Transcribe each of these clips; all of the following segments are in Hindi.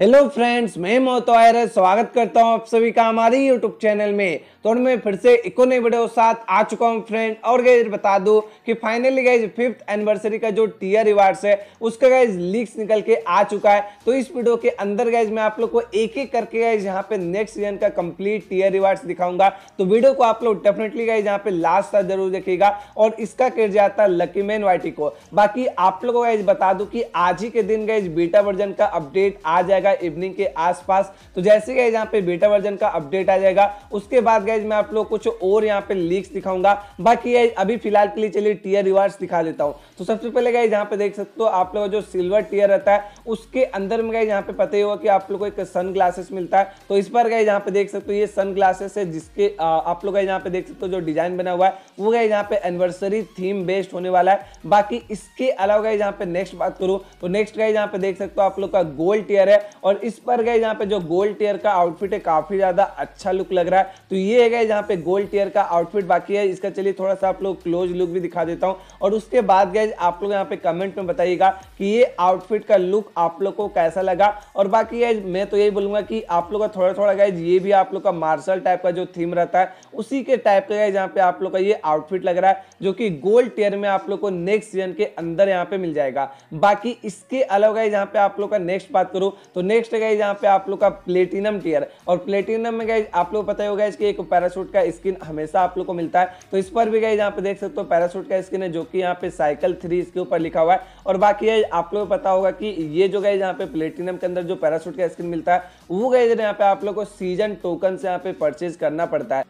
हेलो फ्रेंड्स मैं आयर स्वागत करता हूं आप सभी का हमारे यूट्यूब चैनल में तो मैं फिर से इको नए वीडियो साथ आ चुका हूं फ्रेंड और गई बता दूं कि फाइनली गई फिफ्थ एनिवर्सरी का जो टीयर रिवार्ड्स है उसका गाइज लीक्स निकल के आ चुका है तो इस वीडियो के अंदर गाइज मैं आप लोग को एक एक करके गाइज यहाँ पे नेक्स्ट सीजन का कंप्लीट टीयर रिवार्ड्स दिखाऊंगा तो वीडियो को आप लोग डेफिनेटली गाइज यहाँ पे लास्ट तक जरूर देखेगा और इसका किर जाता है लकी मैन वाइटी को बाकी आप लोग को बता दू कि आज ही के दिन गाइज बीटा वर्जन का अपडेट आ जाएगा जाएगा इवनिंग के आसपास तो जैसे गए यहाँ पे बेटा वर्जन का अपडेट आ जाएगा उसके बाद गए मैं आप लोग कुछ और यहाँ पे लीक्स दिखाऊंगा बाकी ये अभी फिलहाल के लिए चलिए टीयर रिवार्ड दिखा देता हूँ तो सबसे पहले गए यहाँ पे देख सकते हो आप लोग जो सिल्वर टीयर रहता है उसके अंदर में गए यहाँ पे पता ही होगा कि आप लोग को एक सन मिलता है तो इस पर गए यहाँ पे देख सकते हो ये सन है जिसके आप लोग यहाँ पे देख सकते हो जो डिजाइन बना हुआ है वो गए यहाँ पे एनिवर्सरी थीम बेस्ड होने वाला है बाकी इसके अलावा गए यहाँ पे नेक्स्ट बात करूँ तो नेक्स्ट गए यहाँ पे देख सकते हो आप लोग का गोल्ड टीयर है और इस पर गए यहाँ पे जो गोल्ड टेयर का आउटफिट है काफ़ी ज़्यादा अच्छा लुक लग रहा है तो ये है गए यहाँ पे गोल्ड टेयर का आउटफिट बाकी है इसका चलिए थोड़ा सा आप लोग क्लोज लुक भी दिखा देता हूँ और उसके बाद गए आप लोग यहाँ पे कमेंट में बताइएगा कि ये आउटफिट का लुक आप लोग को कैसा लगा और बाकी गाइज मैं तो यही बोलूंगा कि आप लोग का थोड़ा थोड़ा गए ये भी आप लोग का मार्शल टाइप का जो थीम रहता है उसी के टाइप का गए जहाँ पे आप लोग का ये आउटफिट लग रहा है जो कि गोल्ड टेयर में आप लोग को नेक्स्ट सीजन के अंदर यहाँ पे मिल जाएगा बाकी इसके अलावा यहाँ पे आप लोग का नेक्स्ट बात करूँ तो नेक्स्ट गाइज यहाँ पे आप लोग का प्लेटिनम टीयर है और प्लेटिनम में गाइज आप लोग पता ही होगा इसकी एक पैरासूट का स्किन हमेशा आप लोग को मिलता है तो इस पर भी गाइज यहाँ पे देख सकते हो पैरासूट का स्किन है जो कि यहाँ पे साइकिल थ्री इसके ऊपर लिखा हुआ है और बाकी है आप लोग पता होगा कि ये जो गाइज यहाँ पे प्लेटिनम के अंदर जो पैरासूट का स्किन मिलता है वो गाइज यहाँ पे आप लोग को सीजन टोकन से यहाँ पे परचेज करना पड़ता है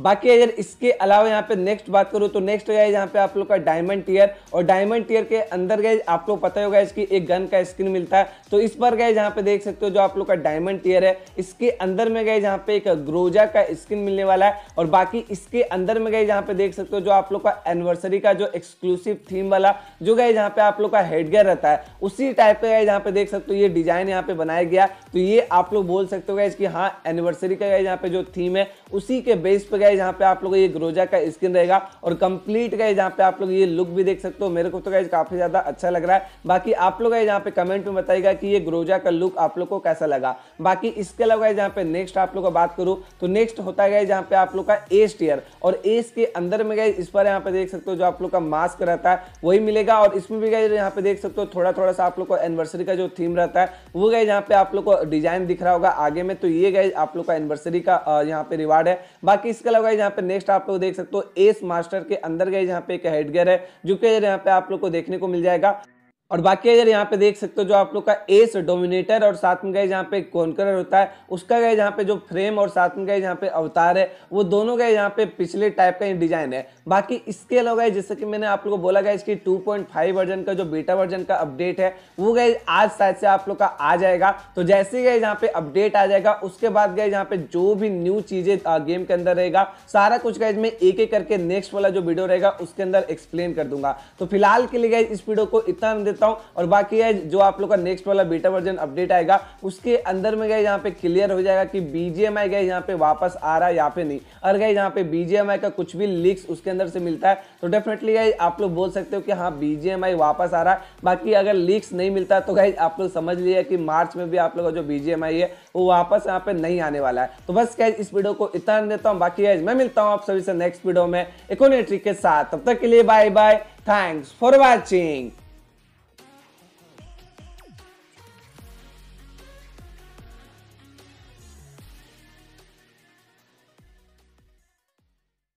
बाकी अगर इसके अलावा यहाँ पे नेक्स्ट बात करूँ तो नेक्स्ट गए यहाँ पे आप लोग का डायमंड टीयर और डायमंड टीयर के अंदर गए आप लोग पता होगा इसकी एक गन का स्किन मिलता है तो इस पर गए जहाँ पे देख सकते हो जो आप लोग का डायमंड टीयर है इसके अंदर में गए जहाँ पे एक ग्रोजा का स्किन मिलने वाला है और बाकी इसके अंदर में गए जहाँ पे देख सकते हो जो आप लोग का एनिवर्सरी का जो एक्सक्लूसिव थीम वाला जो गए जहाँ पे आप लोग का हेडगेयर रहता है उसी टाइप का गए जहाँ पे देख सकते हो ये डिजाइन यहाँ पे बनाया गया तो ये आप लोग बोल सकते हो गए इसकी हाँ एनिवर्सरी का गए यहाँ पे जो थीम है उसी के बेस पर गए यहाँ पे आप लोग ये ग्रोजा का स्किन रहेगा और कंप्लीट गए यहाँ पे आप लोग ये लुक भी देख सकते हो मेरे को तो गए काफी ज्यादा अच्छा लग रहा है बाकी आप लोग यहाँ पे कमेंट में बताएगा कि ये ग्रोजा का लुक आप लोग को कैसा लगा बाकी इसके अलावा जहाँ पे नेक्स्ट आप लोग का बात करूँ तो नेक्स्ट होता गया जहाँ पे आप लोग का एस टीयर और एस के अंदर में गए इस पर यहाँ पे देख सकते हो जो आप लोग का मास्क रहता है वही मिलेगा और इसमें भी गए यहाँ पे देख सकते हो थोड़ा थोड़ा सा आप लोग को एनिवर्सरी का जो थीम रहता है वो गए जहाँ पे आप लोग को डिजाइन दिख रहा होगा आगे में तो ये गए आप लोग का एनिवर्सरी का यहाँ पे रिवार्ड है बाकी इसके अलावा यहाँ पे नेक्स्ट आप लोग देख सकते हो एस मास्टर के अंदर गए यहाँ पे एक हेडगेयर है जो कि यहाँ पे आप लोग को देखने को मिल जाएगा और बाकी अगर यहाँ पे देख सकते हो जो आप लोग का एस डोमिनेटर और साथ में गए जहाँ पे कॉन्करर होता है उसका गए जहाँ पे जो फ्रेम और साथ में गए जहाँ पे अवतार है वो दोनों गए यहाँ पे पिछले टाइप का डिजाइन है बाकी इसके अलावा जैसे कि मैंने आप लोगों को बोला गया इसकी 2.5 वर्जन का जो बीटा वर्जन का अपडेट है वो गए आज शायद से आप लोग का आ जाएगा तो जैसे गए यहाँ पे अपडेट आ जाएगा उसके बाद गए जहाँ पे जो भी न्यू चीजें गेम के अंदर रहेगा सारा कुछ गए मैं एक एक करके नेक्स्ट वाला जो वीडियो रहेगा उसके अंदर एक्सप्लेन कर दूंगा तो फिलहाल के लिए गए इस वीडियो को इतना देता हूँ और बाकी है जो आप लोग का नेक्स्ट वाला बेटा वर्जन अपडेट आएगा उसके अंदर में गए यहाँ पे क्लियर हो जाएगा कि बीजेएमआई गए यहाँ पे वापस आ रहा है या पे नहीं अगर गए यहाँ पे बीजेएमआई का कुछ भी लीक्स उसके अंदर से मिलता है तो डेफिनेटली गए आप लोग बोल सकते हो कि हाँ बीजेएमआई वापस आ रहा है बाकी अगर लीक्स नहीं मिलता तो गए आप लोग समझ लिए कि मार्च में भी आप लोग का जो बीजेएमआई है वो वापस यहाँ पे नहीं आने वाला है तो बस क्या इस वीडियो को इतना देता हूँ बाकी गाइज मैं मिलता हूँ आप सभी से नेक्स्ट वीडियो में ट्रिक के साथ तब तक के लिए bye bye thanks for watching